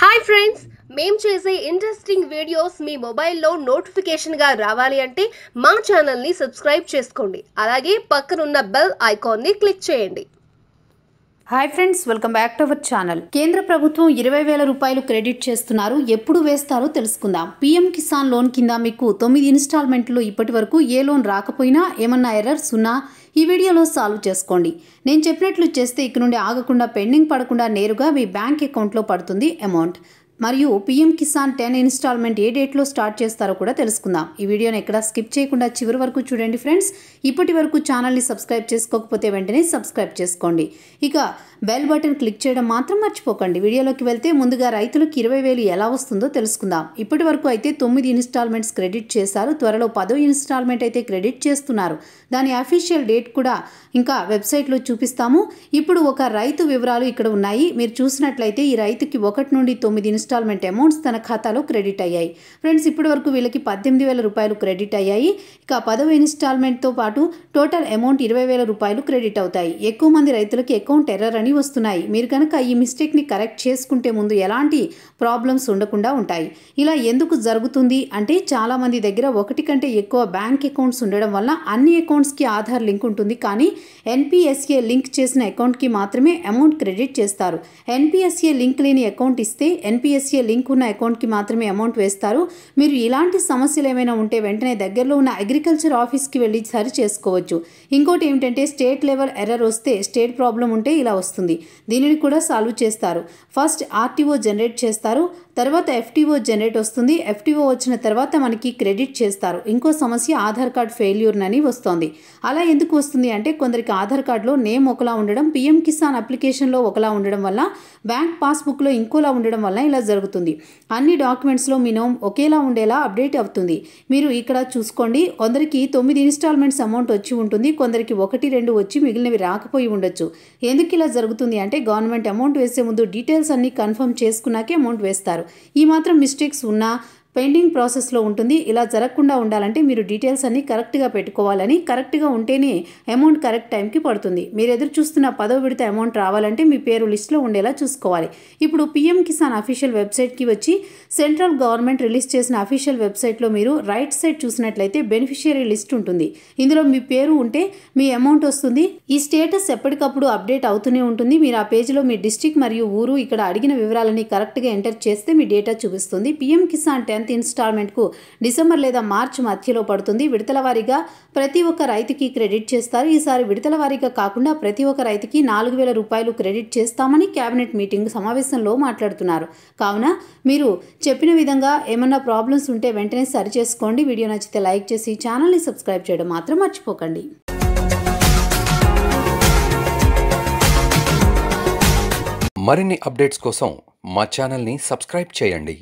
hi friends మేం చేసే interesting videos మీ మొబైల్లో నోటిఫికేషన్గా రావాలి అంటే మా ఛానల్ని సబ్స్క్రైబ్ చేసుకోండి అలాగే పక్కనున్న బెల్ ఐకాన్ని క్లిక్ చేయండి hi friends welcome back to our channel కేంద్ర ప్రభుత్వం ఇరవై వేల రూపాయలు క్రెడిట్ చేస్తున్నారు ఎప్పుడు వేస్తారో తెలుసుకుందాం పీఎం కిసాన్ లోన్ కింద మీకు తొమ్మిది ఇన్స్టాల్మెంట్లు ఇప్పటి వరకు ఏ లోన్ రాకపోయినా ఏమన్నా ఎర్రర్స్ ఉన్నా ఈ వీడియోలో సాల్వ్ చేసుకోండి నేను చెప్పినట్లు చేస్తే ఇక నుండి ఆగకుండా పెండింగ్ పడకుండా నేరుగా మీ బ్యాంక్ అకౌంట్లో పడుతుంది అమౌంట్ మరియు పీఎం కిసాన్ టెన్ ఇన్స్టాల్మెంట్ ఏ డేట్లో స్టార్ట్ చేస్తారో కూడా తెలుసుకుందాం ఈ వీడియోని ఎక్కడ స్కిప్ చేయకుండా చివరి వరకు చూడండి ఫ్రెండ్స్ ఇప్పటి వరకు ఛానల్ని సబ్స్క్రైబ్ చేసుకోకపోతే వెంటనే సబ్స్క్రైబ్ చేసుకోండి ఇక బెల్ బటన్ క్లిక్ చేయడం మాత్రం మర్చిపోకండి వీడియోలోకి వెళ్తే ముందుగా రైతులకు ఇరవై వేలు ఎలా వస్తుందో తెలుసుకుందాం ఇప్పటి వరకు అయితే తొమ్మిది ఇన్స్టాల్మెంట్స్ క్రెడిట్ చేశారు త్వరలో పదో ఇన్స్టాల్మెంట్ అయితే క్రెడిట్ చేస్తున్నారు దాని అఫీషియల్ డేట్ కూడా ఇంకా వెబ్సైట్లో చూపిస్తాము ఇప్పుడు ఒక రైతు వివరాలు ఇక్కడ ఉన్నాయి మీరు చూసినట్లయితే ఈ రైతుకి ఒకటి నుండి తొమ్మిది ఇన్స్టాల్మెంట్ అమౌంట్స్ తన ఖాతాలో క్రెడిట్ అయ్యాయి ఫ్రెండ్స్ ఇప్పటి వరకు వీళ్ళకి పద్దెనిమిది వేల రూపాయలు క్రెడిట్ అయ్యాయి ఇక పదవ ఇన్స్టాల్మెంట్తో పాటు టోటల్ అమౌంట్ ఇరవై వేల రూపాయలు క్రెడిట్ అవుతాయి ఎక్కువ మంది రైతులకి అకౌంట్ ఎర్రర్ అని వస్తున్నాయి మీరు కనుక ఈ మిస్టేక్ని కరెక్ట్ చేసుకుంటే ముందు ఎలాంటి ప్రాబ్లమ్స్ ఉండకుండా ఉంటాయి ఇలా ఎందుకు జరుగుతుంది అంటే చాలామంది దగ్గర ఒకటి కంటే ఎక్కువ బ్యాంక్ అకౌంట్స్ ఉండడం వల్ల అన్ని అకౌంట్స్కి ఆధార్ లింక్ ఉంటుంది కానీ ఎన్పిఎస్ఏ లింక్ చేసిన అకౌంట్కి మాత్రమే అమౌంట్ క్రెడిట్ చేస్తారు ఎన్పిఎస్ఏ లింక్ లేని అకౌంట్ ఇస్తే ఎన్పిఎస్ ఐసీఐసీఐ లింక్ ఉన్న అకౌంట్కి మాత్రమే అమౌంట్ వేస్తారు మీరు ఇలాంటి సమస్యలు ఏమైనా ఉంటే వెంటనే దగ్గరలో ఉన్న అగ్రికల్చర్ ఆఫీస్కి వెళ్ళి సరి చేసుకోవచ్చు ఇంకోటి ఏమిటంటే స్టేట్ లెవెల్ ఎర్రర్ వస్తే స్టేట్ ప్రాబ్లం ఉంటే ఇలా వస్తుంది దీనిని కూడా సాల్వ్ చేస్తారు ఫస్ట్ ఆర్టీఓ జనరేట్ చేస్తారు తర్వాత ఎఫ్టీఓ జనరేట్ వస్తుంది ఎఫ్టీఓ వచ్చిన తర్వాత మనకి క్రెడిట్ చేస్తారు ఇంకో సమస్య ఆధార్ కార్డ్ ఫెయిల్యూర్ అని అలా ఎందుకు వస్తుంది అంటే కొందరికి ఆధార్ కార్డులో నేమ్ ఒకలా ఉండడం పిఎం కిసాన్ అప్లికేషన్లో ఒకలా ఉండడం వల్ల బ్యాంక్ పాస్బుక్లో ఇంకోలా ఉండడం వల్ల ఇలా జరుగుతుంది అన్ని డాక్యుమెంట్స్లో మీ నోమ్ ఒకేలా ఉండేలా అప్డేట్ అవుతుంది మీరు ఇక్కడ చూసుకోండి కొందరికి తొమ్మిది ఇన్స్టాల్మెంట్స్ అమౌంట్ వచ్చి ఉంటుంది కొందరికి ఒకటి రెండు వచ్చి మిగిలినవి రాకపోయి ఉండొచ్చు ఎందుకు ఇలా జరుగుతుంది అంటే గవర్నమెంట్ అమౌంట్ వేసే ముందు డీటెయిల్స్ అన్ని కన్ఫర్మ్ చేసుకున్నాకే అమౌంట్ వేస్తారు यह मिस्टेक्स उन्ना పెయింటింగ్ ప్రాసెస్లో ఉంటుంది ఇలా జరగకుండా ఉండాలంటే మీరు డీటెయిల్స్ అన్ని కరెక్ట్గా పెట్టుకోవాలని కరెక్ట్గా ఉంటేనే అమౌంట్ కరెక్ట్ టైంకి పడుతుంది మీరు ఎదురు చూస్తున్న పదవి విడత అమౌంట్ రావాలంటే మీ పేరు లిస్టులో ఉండేలా చూసుకోవాలి ఇప్పుడు పీఎం కిసాన్ అఫీషియల్ వెబ్సైట్కి వచ్చి సెంట్రల్ గవర్నమెంట్ రిలీజ్ చేసిన అఫీషియల్ వెబ్సైట్లో మీరు రైట్ సైడ్ చూసినట్లయితే బెనిఫిషియరీ లిస్ట్ ఉంటుంది ఇందులో మీ పేరు ఉంటే మీ అమౌంట్ వస్తుంది ఈ స్టేటస్ ఎప్పటికప్పుడు అప్డేట్ అవుతూనే ఉంటుంది మీరు ఆ పేజీలో మీ డిస్టిక్ మరియు ఊరు ఇక్కడ అడిగిన వివరాలని కరెక్ట్గా ఎంటర్ చేస్తే మీ డేటా చూపిస్తుంది పిఎం కిసాన్ టెన్ సెవెంత్ ఇన్స్టాల్మెంట్కు డిసెంబర్ లేదా మార్చి మధ్యలో పడుతుంది విడతల వారీగా ప్రతి ఒక్క రైతుకి క్రెడిట్ చేస్తారు ఈసారి విడతల వారీగా కాకుండా ప్రతి ఒక్క రైతుకి నాలుగు వేల రూపాయలు క్రెడిట్ చేస్తామని కేబినెట్ మీటింగ్ సమావేశంలో మాట్లాడుతున్నారు కావున మీరు చెప్పిన విధంగా ఏమన్నా ప్రాబ్లమ్స్ ఉంటే వెంటనే సరి చేసుకోండి వీడియో నచ్చితే లైక్ చేసి ఛానల్ని సబ్స్క్రైబ్ చేయడం మాత్రం మర్చిపోకండి మరిన్ని అప్డేట్స్ కోసం మా ఛానల్ని సబ్స్క్రైబ్ చేయండి